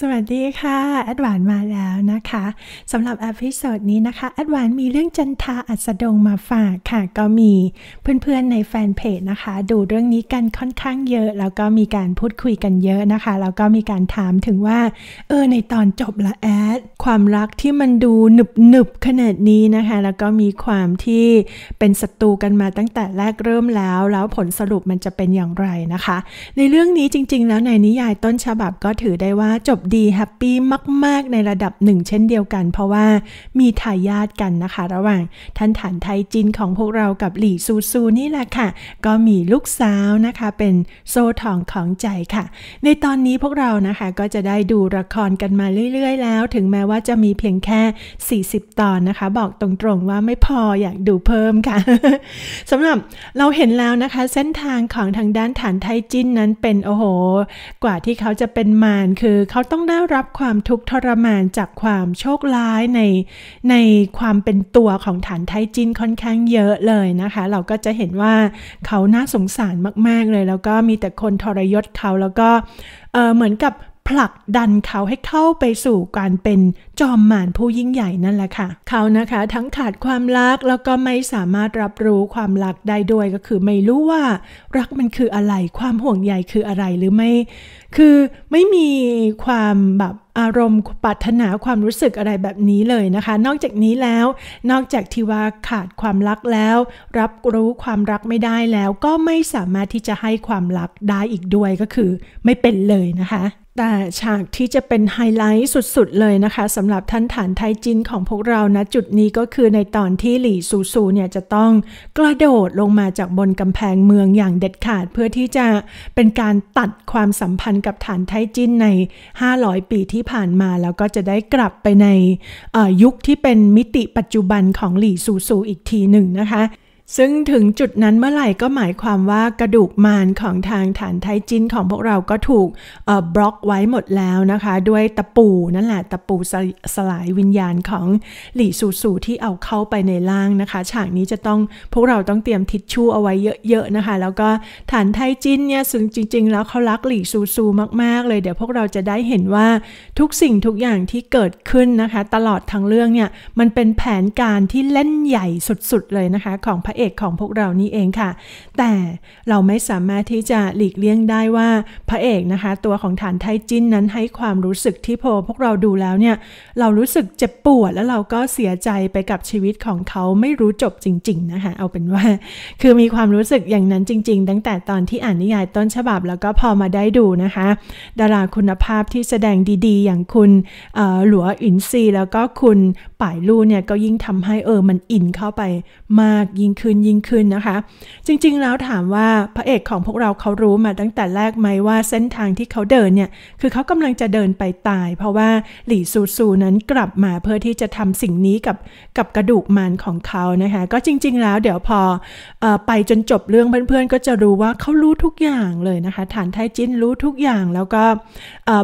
สวัสดีค่ะแอดวานมาแล้วนะคะสำหรับอพิโซดนี้นะคะแอดวานมีเรื่องจันทาอัสดงมาฝากค่ะ ก็มีเพื่อนๆในแฟนเพจนะคะ ดูเรื่องนี้กันค่อนข้างเยอะ แล้วก็มีการพูดคุยกันเยอะนะคะ แล้วก็มีการถามถึงว่า เออในตอนจบละแอด ความรักที่มันดูหนึบหนึบขนาดนี้นะคะแล้วก็มีความที่เป็นศัตรูกันมาตั้งแต่แรกเริ่มแล้ว แล้วผลสรุปมันจะเป็นอย่างไรนะคะ ในเรื่องนี้จริง ๆ แล้วในนิยายต้นฉบับก็ถือได้ว่าจบดีแฮปปี้ มากๆ ในระดับหนึ่งเช่นเดียวกัน เพราะว่ามีทายาทกันนะคะ ระหว่างท่านฐานไทยจีนของพวกเรากับหลี่ซูซูนี่แหละค่ะ ก็มีลูกสาวนะคะเป็นโซทองของใจค่ะ ในตอนนี้พวกเรานะคะก็จะได้ดูละครกันมาเรื่อย ๆ แล้ว ถึงแม้ว่าจะมีเพียงแค่ 40 ตอนนะคะ บอกตรงๆว่าไม่พออยากดูเพิ่มค่ะสำหรับเราเห็นแล้วนะคะ เส้นทางของทางด้านฐานไทยจินนั้นเป็นโอ้โหกว่าที่เขาจะเป็นมารคือเขาต้องต้องได้รับความทุกข์ทรมานจากความโชคร้ายในในความเป็นตัวของฐานไทจินค่อนข้างเยอะเลยนะคะ เราก็จะเห็นว่าเขาน่าสงสารมากๆเลย แล้วก็มีแต่คนทรยศเขาแล้วก็เเหมือนกับผลักดันเขาให้เข้าไปสู่การเป็นจอมหมานผู้ยิ่งใหญ่นั่นแหละค่ะ เขานะคะทั้งขาดความรักแล้วก็ไม่สามารถรับรู้ความรักได้ด้วยก็คือไม่รู้ว่า รักมันคืออะไรความห่วงใยคืออะไรหรือไม่ คือไม่มีความแบบอารมณ์ปัถนาความรู้สึกอะไรแบบนี้เลยนะคะ นอกจากนี้แล้ว นอกจากที่ว่าขาดความรักแล้ว รับรู้ความรักไม่ได้แล้ว ก็ไม่สามารถที่จะให้ความรักได้อีกด้วยก็คือไม่เป็นเลยนะคะแต่ฉากที่จะเป็นไฮไลท์สุดๆเลยนะคะสำหรับท่านฐานไทยจินของพวกเรานะจุดนี้ก็คือในตอนที่หลี่ซูซูเนี่ยจะต้องกระโดดลงมาจากบนกำแพงเมืองอย่างเด็ดขาด เพื่อที่จะเป็นการตัดความสัมพันธ์กับฐานไทยจินใน 500 ปีที่ผ่านมา แล้วก็จะได้กลับไปในยุคที่เป็นมิติปัจจุบันของหลี่ซูซูอีกทีหนึ่งนะคะซึ่งถึงจุดนั้นเมื่อไหร่ก็หมายความว่ากระดูกมารของทางฐานไทจินของพวกเราก็ถูกบล็อกไว้หมดแล้วนะคะ ด้วยตะปูนั่นแหละ ตะปูสสลายวิญญาณของหลี่ซูซูที่เอาเข้าไปในล่างนะคะ ฉากนี้จะต้องพวกเราต้องเตรียมทิชชู่เอาไว้เยอะ ๆ นะคะ แล้วก็ฐานไทจินเนี่ย ซึ่งจริงๆ แล้วเขารักหลี่ซูซูมากๆเลยเดี๋ยวพวกเราจะได้เห็นว่าทุกสิ่งทุกอย่างที่เกิดขึ้นนะคะตลอดทั้งเรื่องเนี่ยมันเป็นแผนการที่เล่นใหญ่สุดๆ เลยนะคะของพระเอกของพวกเรานี่เองค่ะ แต่เราไม่สามารถที่จะหลีกเลี่ยงได้ว่าพระเอกนะคะตัวของฐานไทจินนั้นให้ความรู้สึกที่พอพวกเราดูแล้วเนี่ยเรารู้สึกเจ็บปวดแล้วเราก็เสียใจไปกับชีวิตของเขาไม่รู้จบจริงๆนะคะเอาเป็นว่าคือมีความรู้สึกอย่างนั้นจริง ๆ ตั้งแต่ตอนที่อ่านนิยายต้นฉบับแล้วก็พอมาได้ดูนะคะดาราคุณภาพที่แสดงดี ๆ อย่างคุณหลัวอินซีแล้วก็คุณป่ายลู่เนี่ยก็ยิ่งทำให้เออมันอินเข้าไปมากยิ่งขึ้นึ้นยิ่งขึ้นนะคะ จริงๆแล้วถามว่าพระเอกของพวกเราเขารู้มาตั้งแต่แรกไหมว่าเส้นทางที่เขาเดินเนี่ยคือเขากำลังจะเดินไปตายเพราะว่าหลี่ซูซูนั้นกลับมาเพื่อที่จะทำสิ่งนี้กับกับกระดูกมันของเขานะคะก็จริงๆแล้วเดี๋ยวพออไปจนจบเรื่องเพื่อนๆ ก็จะรู้ว่าเขารู้ทุกอย่างเลยนะคะฐานไทจินรู้ทุกอย่างแล้วก็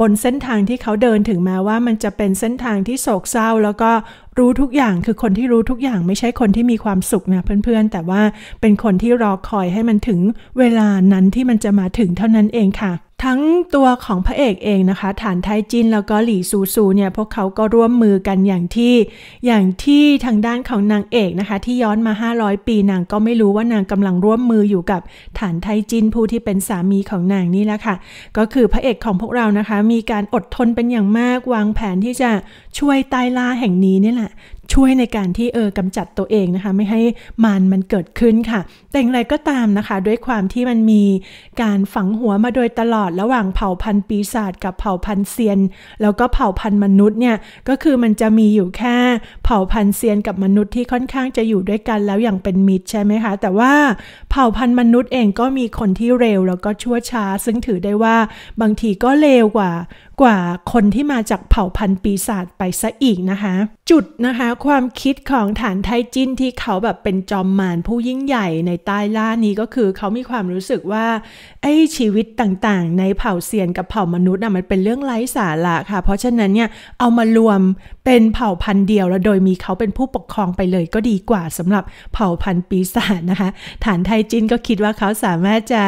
บนเส้นทางที่เขาเดินถึงแม้ว่ามันจะเป็นเส้นทางที่โศกเศร้าแล้วก็รู้ทุกอย่างคือคนที่รู้ทุกอย่างไม่ใช่คนที่มีความสุขนะเพื่อนๆ แต่ว่าเป็นคนที่รอคอยให้มันถึงเวลานั้นที่มันจะมาถึงเท่านั้นเองค่ะทั้งตัวของพระเอกเองนะคะ ฐานไทยจินแล้วก็หลี่ซูซูเนี่ยพวกเขาก็ร่วมมือกันอย่างที่อย่างที่ทางด้านของนางเอกนะคะ ที่ย้อนมา 500 ปีนางก็ไม่รู้ว่านางกำลังร่วมมืออยู่กับฐานไทยจินผู้ที่เป็นสามีของนางนี่แหละค่ะ ก็คือพระเอกของพวกเรานะคะมีการอดทนเป็นอย่างมากวางแผนที่จะช่วยใต้ล่าแห่งนี้นี่แหละช่วยในการที่เออกำจัดตัวเองนะคะ ไม่ให้มันมันเกิดขึ้นค่ะ แต่อย่างไรก็ตามนะคะด้วยความที่มันมีการฝังหัวมาโดยตลอดระหว่างเผ่าพันธุ์ปีศาจกับเผ่าพันธุ์เซียน แล้วก็เผ่าพันธุ์มนุษย์เนี่ยก็คือมันจะมีอยู่แค่ เผ่าพันธุ์เซียนกับมนุษย์ที่ค่อนข้างจะอยู่ด้วยกันแล้วอย่างเป็นมิตรใช่ไหมคะแต่ว่าเผ่าพันธุ์มนุษย์เองก็มีคนที่เร็วแล้วก็ชั่วช้า ซึ่งถือได้ว่าบางทีก็เร็วกว่ากว่าคนที่มาจากเผ่าพันธุ์ปีศาจไปซะอีกนะคะ จุดนะคะความคิดของฐานไทจินที่เขาแบบเป็นจอมมารผู้ยิ่งใหญ่ในใต้ล่านี้ก็คือเขามีความรู้สึกว่าไอ้ชีวิตต่างๆในเผ่าเซียนกับเผ่ามนุษย์น่ะมันเป็นเรื่องไร้สาระค่ะ เพราะฉะนั้นเนี่ยเอามารวมเป็นเผ่าพันธุ์เดียวแล้วโดยมีเขาเป็นผู้ปกครองไปเลยก็ดีกว่าสำหรับเผ่าพันธุ์ปีศาจนะคะฐานไทจินก็คิดว่าเขาสามารถจะ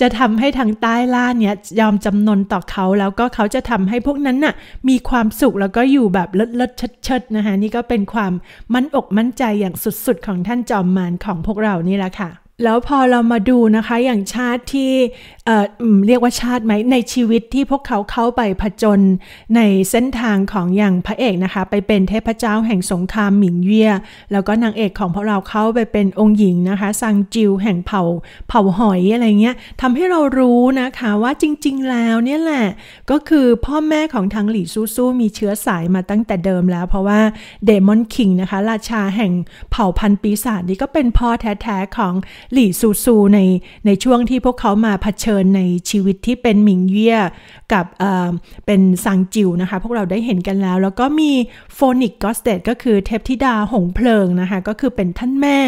จะทำให้ทางใต้ล่านี้ยอมจำนนต่อเขาแล้วก็เขาจะททำให้พวกนั้นน่ะมีความสุขแล้วก็อยู่แบบเลิศเลิศชิดนะคะนี่ก็เป็นความมั่นอกมั่นใจอย่างสุด ๆ ของท่านจอมมารของพวกเรานี่แหละค่ะแล้วพอเรามาดูนะคะอย่างชาติที่ เอ่อเรียกว่าชาติไหมในชีวิตที่พวกเขาเข้าไปผจญในเส้นทางของอย่างพระเอกนะคะ ไปเป็นเทพเจ้าแห่งสงครามหมิงเยี่ยแล้วก็นางเอกของพวกเราเข้าไปเป็นองค์หญิงนะคะซังจิวแห่งเผ่าเผ่าหอยอะไรเงี้ยทำให้เรารู้นะคะ ว่าจริงๆแล้วเนี่ยแหละก็คือพ่อแม่ของทางหลี่ซู่ซู่มีเชื้อสายมาตั้งแต่เดิมแล้ว เพราะว่าเดมอนคิงนะคะ ราชาแห่งเผ่าพันปีศาจนี่ก็เป็นพ่อแท้ๆของหลี่ซูซูในในช่วงที่พวกเขามาเผชิญในชีวิตที่เป็นหมิงเย่กับเเป็นซังจิวนะคะ พวกเราได้เห็นกันแล้ว แล้วก็มีโฟนิกกอสเตดก็คือเทพธิดาหงเพลิงนะคะ ก็คือเป็นท่านแม่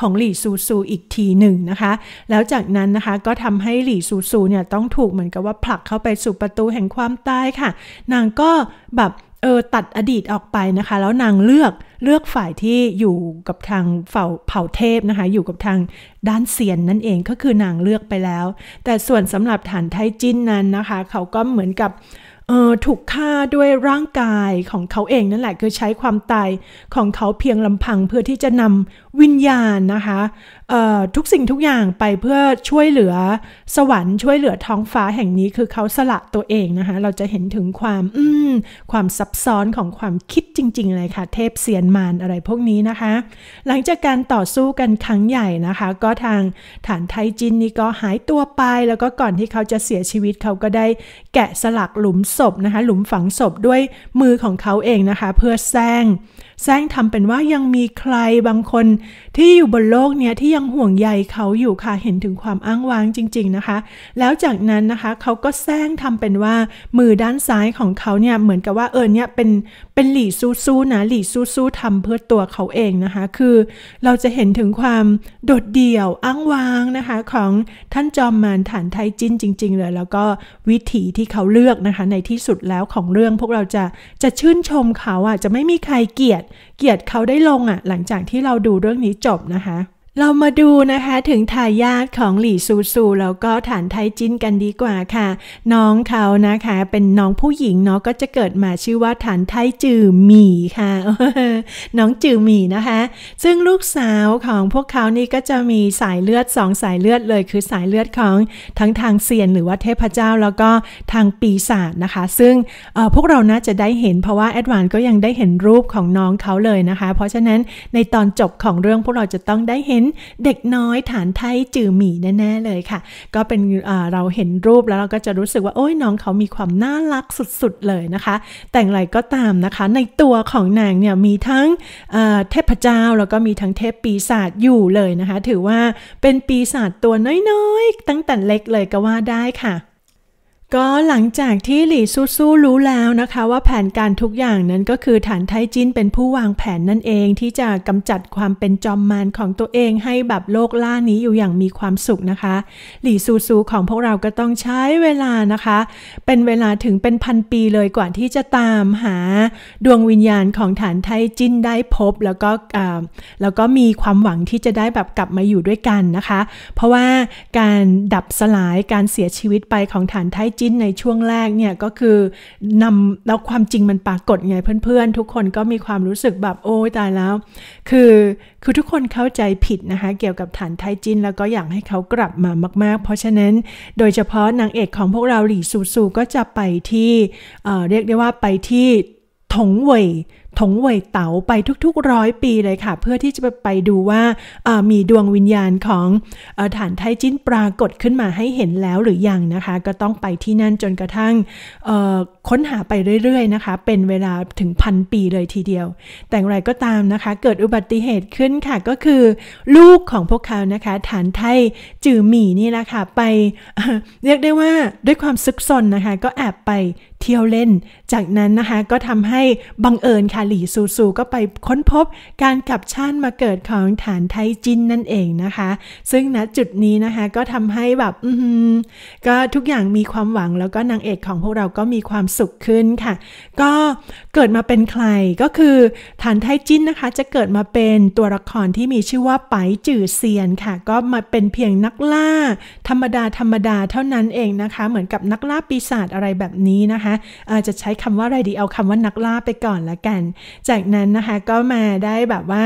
ของหลี่ซูซูอีกทีหนึ่งนะคะ แล้วจากนั้นนะคะ ก็ทำให้หลี่ซูซูเนี่ยต้องถูกเหมือนกับว่าผลักเข้าไปสู่ประตูแห่งความตายค่ะนางก็แบบเออ ตัดอดีตออกไปนะคะ แล้วนางเลือกเลือกฝ่ายที่อยู่กับทางเผ่าเทพนะคะอยู่กับทางด้านเซียนนั่นเองก็คือนางเลือกไปแล้ว แต่ส่วนสำหรับฐานไทจินนั้นนะคะ เขาก็เหมือนกับ เออถูกฆ่าด้วยร่างกายของเขาเองนั่นแหละคือใช้ความตายของเขาเพียงลำพังเพื่อที่จะนำวิญญาณนะคะทุกสิ่งทุกอย่างไปเพื่อช่วยเหลือสวรรค์ช่วยเหลือท้องฟ้าแห่งนี้คือเขาสละตัวเองนะคะเราจะเห็นถึงความอืมความซับซ้อนของความคิดจริงๆเลยค่ะเทพเสียนมารอะไรพวกนี้นะคะ หลังจากการต่อสู้กันครั้งใหญ่นะคะ ก็ทางฐานไทจินนี่ก็หายตัวไป แล้วก็ก่อนที่เขาจะเสียชีวิตเขาก็ได้แกะสลักหลุมศพนะคะหลุมฝังศพด้วยมือของเขาเองนะคะเพื่อแซงแซงทำเป็นว่ายังมีใครบางคนที่อยู่บนโลกเนี้ยที่ยังห่วงใยเขาอยู่ค่ะเห็นถึงความอ้างว้างจริง ๆนะคะ แล้วจากนั้นนะคะเขาก็แซงทำเป็นว่า มือด้านซ้ายของเขาเนี่ยเหมือนกับว่าเออเนี่ยเป็นเป็นหลี่ซู้ๆนะหลี่ซู้ๆทำเพื่อตัวเขาเองนะคะคือ เราจะเห็นถึงความโดดเดี่ยวอ้างว้างนะคะของท่านจอมมารฐานไทยจินจริงๆเลยแล้วก็วิถีที่เขาเลือกนะคะในที่สุดแล้วของเรื่องพวกเราจะจะชื่นชมเขาอ่ะจะไม่มีใครเกลียดเกียรติเขาได้ลงอะ่ะหลังจากที่เราดูเรื่องนี้จบนะคะเรามาดูนะคะถึงทายาทของหลี่ซูซูแล้วก็ฐานไทจินกันดีกว่าค่ะ น้องเขานะคะเป็นน้องผู้หญิงเนาะก็จะเกิดมาชื่อว่าฐานไทจื่อหมี่ค่ะ น้องจื่อหมี่นะคะ ซึ่งลูกสาวของพวกเขานี่ก็จะมีสายเลือดสองสายเลือดเลยคือสายเลือดของทั้งทางเซียน หรือว่าเทพเจ้าแล้วก็ทางปีศาจนะคะ ซึ่งพวกเราน่าจะได้เห็นเพราะว่าแอดวานก็ยังได้เห็นรูปของน้องเขาเลยนะคะเพราะฉะนั้นในตอนจบของเรื่องพวกเราจะต้องได้เห็นนเด็กน้อยฐานไทยจือหมี่แน่ๆเลยค่ะ ก็เป็นเราเห็นรูปแล้วเราก็จะรู้สึกว่าโอ้ยน้องเขามีความน่ารักสุดๆเลยนะคะ แต่งไรก็ตามนะคะ ในตัวของนางเนี่ยมีทั้งเทพเจ้าแล้วก็มีทั้งเทพปีศาจอยู่เลยนะคะ ถือว่าเป็นปีศาจตัวน้อยๆ ตั้งแต่เล็กเลยก็ว่าได้ค่ะก็หลังจากที่หลี่ซูซูรู้แล้วนะคะ ว่าแผนการทุกอย่างนั้นก็คือฐานไทจินเป็นผู้วางแผนนั่นเองที่จะกำจัดความเป็นจอมมารของตัวเองให้แบบโลกล่านี้อยู่อย่างมีความสุขนะคะ หลี่ซูซู ของพวกเรา ก็ต้องใช้เวลานะคะ เป็นเวลาถึงเป็นพันปีเลยกว่าที่จะตามหาดวงวิญญาณของฐานไทจินได้พบแล้วก็แล้วก็มีความหวังที่จะได้แบบกลับมาอยู่ด้วยกันนะคะ เพราะว่าการดับสลายการเสียชีวิตไปของฐานไทจิิ้นในช่วงแรกเนี่ยก็คือนำแล้วความจริงมันปรากฏไงเพื่อนๆ ทุกคนก็มีความรู้สึกแบบโอ้ยตายแล้ว คือ คือทุกคนเข้าใจผิดนะคะเกี่ยวกับฐานไทยจินแล้วก็อยากให้เขากลับมามากๆเพราะฉะนั้นโดยเฉพาะนางเอกของพวกเราหลี่ซูซูก็จะไปที่เรียกได้ว่าไปที่ถงเว่ยถงเว่ยเต๋าไปทุกๆร้อยปีเลยค่ะเพื่อที่จะไปดูว่ามีดวงวิญญาณของฐานไทจิ้นปรากฏขึ้นมาให้เห็นแล้วหรือยังนะคะ ก็ต้องไปที่นั่นจนกระทั่ง ค้นหาไปเรื่อยๆนะคะ เป็นเวลาถึงพันปีเลยทีเดียว แต่อะไรก็ตามนะคะเกิดอุบัติเหตุขึ้นค่ะ ก็คือลูกของพวกเขานะคะฐานไทจือหมี่นี่แหละค่ะไปเรียกได้ว่าด้วยความซึกซนนะคะก็แอบไปเที่ยวเล่น จากนั้นนะคะ ก็ทำให้บังเอิญค่ะหลีซูซูก็ไปค้นพบการกลับชาติมาเกิดของฐานไทจินนั่นเองนะคะ ซึ่งณจุดนี้นะคะ ก็ทำให้แบบก็ทุกอย่างมีความหวังแล้วก็นางเอกของพวกเราก็มีความสุขขึ้นค่ะ ก็เกิดมาเป็นใครก็คือฐานไทจินนะคะ จะเกิดมาเป็นตัวละครที่มีชื่อว่าไปจื่อเซียนค่ะ ก็มาเป็นเพียงนักล่า ธรรมดาธรรมดาเท่านั้นเองนะคะ เหมือนกับนักล่าปีศาจอะไรแบบนี้นะคะะอจจะใช้คำว่าอะไรดีเอาคำว่านักล่าไปก่อนละกัน จากนั้นนะคะก็มาได้แบบว่า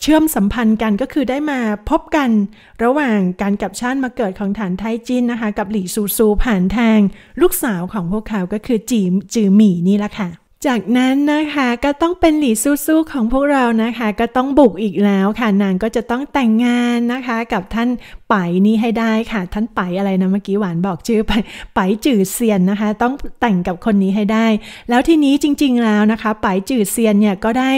เชื่อมสัมพันธ์กันก็คือได้มาพบกันระหว่างการกับชาติมาเกิดของฐานไทจินนะคะ กับหลี่ซูซูผ่านทางลูกสาวของพวกเขาก็คือจีจือหมี่นี่ละค่ะจากนั้นนะคะก็ต้องเป็นหลีสู้ๆของพวกเรานะคะ ก็ต้องบุกอีกแล้วค่ะนางก็จะต้องแต่งงานนะคะกับท่านไปนี้ให้ได้ค่ะ ท่านไปอะไรนะเมื่อกี้หวานบอกชื่อไปไปจือเซียนนะคะต้องแต่งกับคนนี้ให้ได้ แล้วทีนี้จริงๆแล้วนะคะไปจือเซียนเนี่ยก็ได้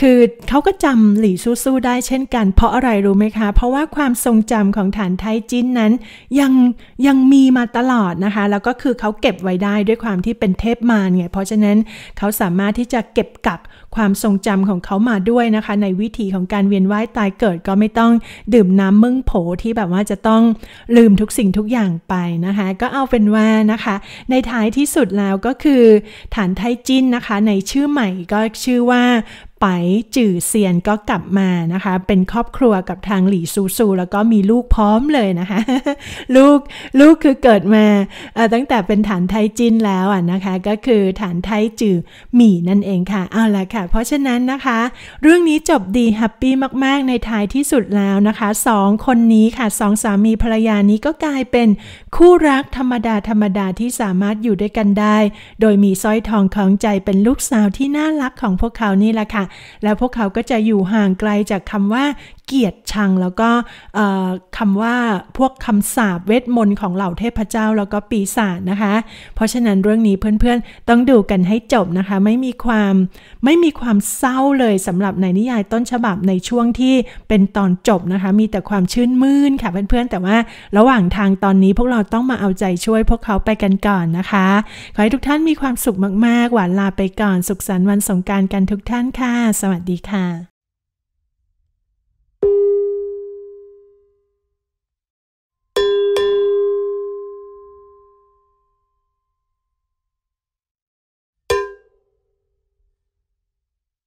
คือเขาก็จำหลีสู้ๆได้เช่นกันเพราะอะไรรู้ไหมคะ เพราะว่าความทรงจำของฐานไทจินนั้นยังยังมีมาตลอดนะคะแล้วก็คือเขาเก็บไว้ได้ด้วยความที่เป็นเทพมารไงเพราะฉะนั้นเขาสามารถที่จะเก็บกักความทรงจำของเขามาด้วยนะคะ ในวิธีของการเวียนว่ายตายเกิด ก็ไม่ต้องดื่มน้ำมึ่งโผที่แบบว่าจะต้องลืมทุกสิ่งทุกอย่างไปนะคะ ก็เอาเป็นว่านะคะ ในท้ายที่สุดแล้วก็คือฐานไทจินนะคะ ในชื่อใหม่ก็ชื่อว่าไปจื่อเซียนก็กลับมานะคะ เป็นครอบครัวกับทางหลี่ซูซูแล้วก็มีลูกพร้อมเลยนะคะลูกลูกคือเกิดมาตั้งแต่เป็นฐานไทยจีนแล้วอ่ะนะคะก็คือฐานไทยจื่อหมี่นั่นเองค่ะเอาละค่ะ เพราะฉะนั้นนะคะ เรื่องนี้จบดีแฮปปี้มาก ๆ ในท้ายที่สุดแล้วนะคะสองคนนี้ค่ะสองสามีภรรยานี้ก็กลายเป็นคู่รักธรรมดา ธรรมดาที่สามารถอยู่ด้วยกันได้ โดยมีสร้อยทองของใจเป็นลูกสาวที่น่ารักของพวกเขานี่แหละค่ะ แล้วพวกเขาก็จะอยู่ห่างไกลจากคำว่าเกียรติชังแล้วก็คำว่าพวกคำสาบเวทมนต์ของเหล่าเทพเจ้าแล้วก็ปีศาจนะคะ เพราะฉะนั้นเรื่องนี้เพื่อนๆต้องดูกันให้จบนะคะไม่มีความไม่มีความเศร้าเลยสำหรับในนิยายต้นฉบับในช่วงที่เป็นตอนจบนะคะมีแต่ความชื่นมื่นค่ะเพื่อนๆแต่ว่าระหว่างทางตอนนี้พวกเราต้องมาเอาใจช่วยพวกเขาไปกันก่อนนะคะ ขอให้ทุกท่านมีความสุขมาก ๆ หวานลาไปก่อนสุขสันต์วันสงการกันทุกท่านค่ะสวัสดีค่ะ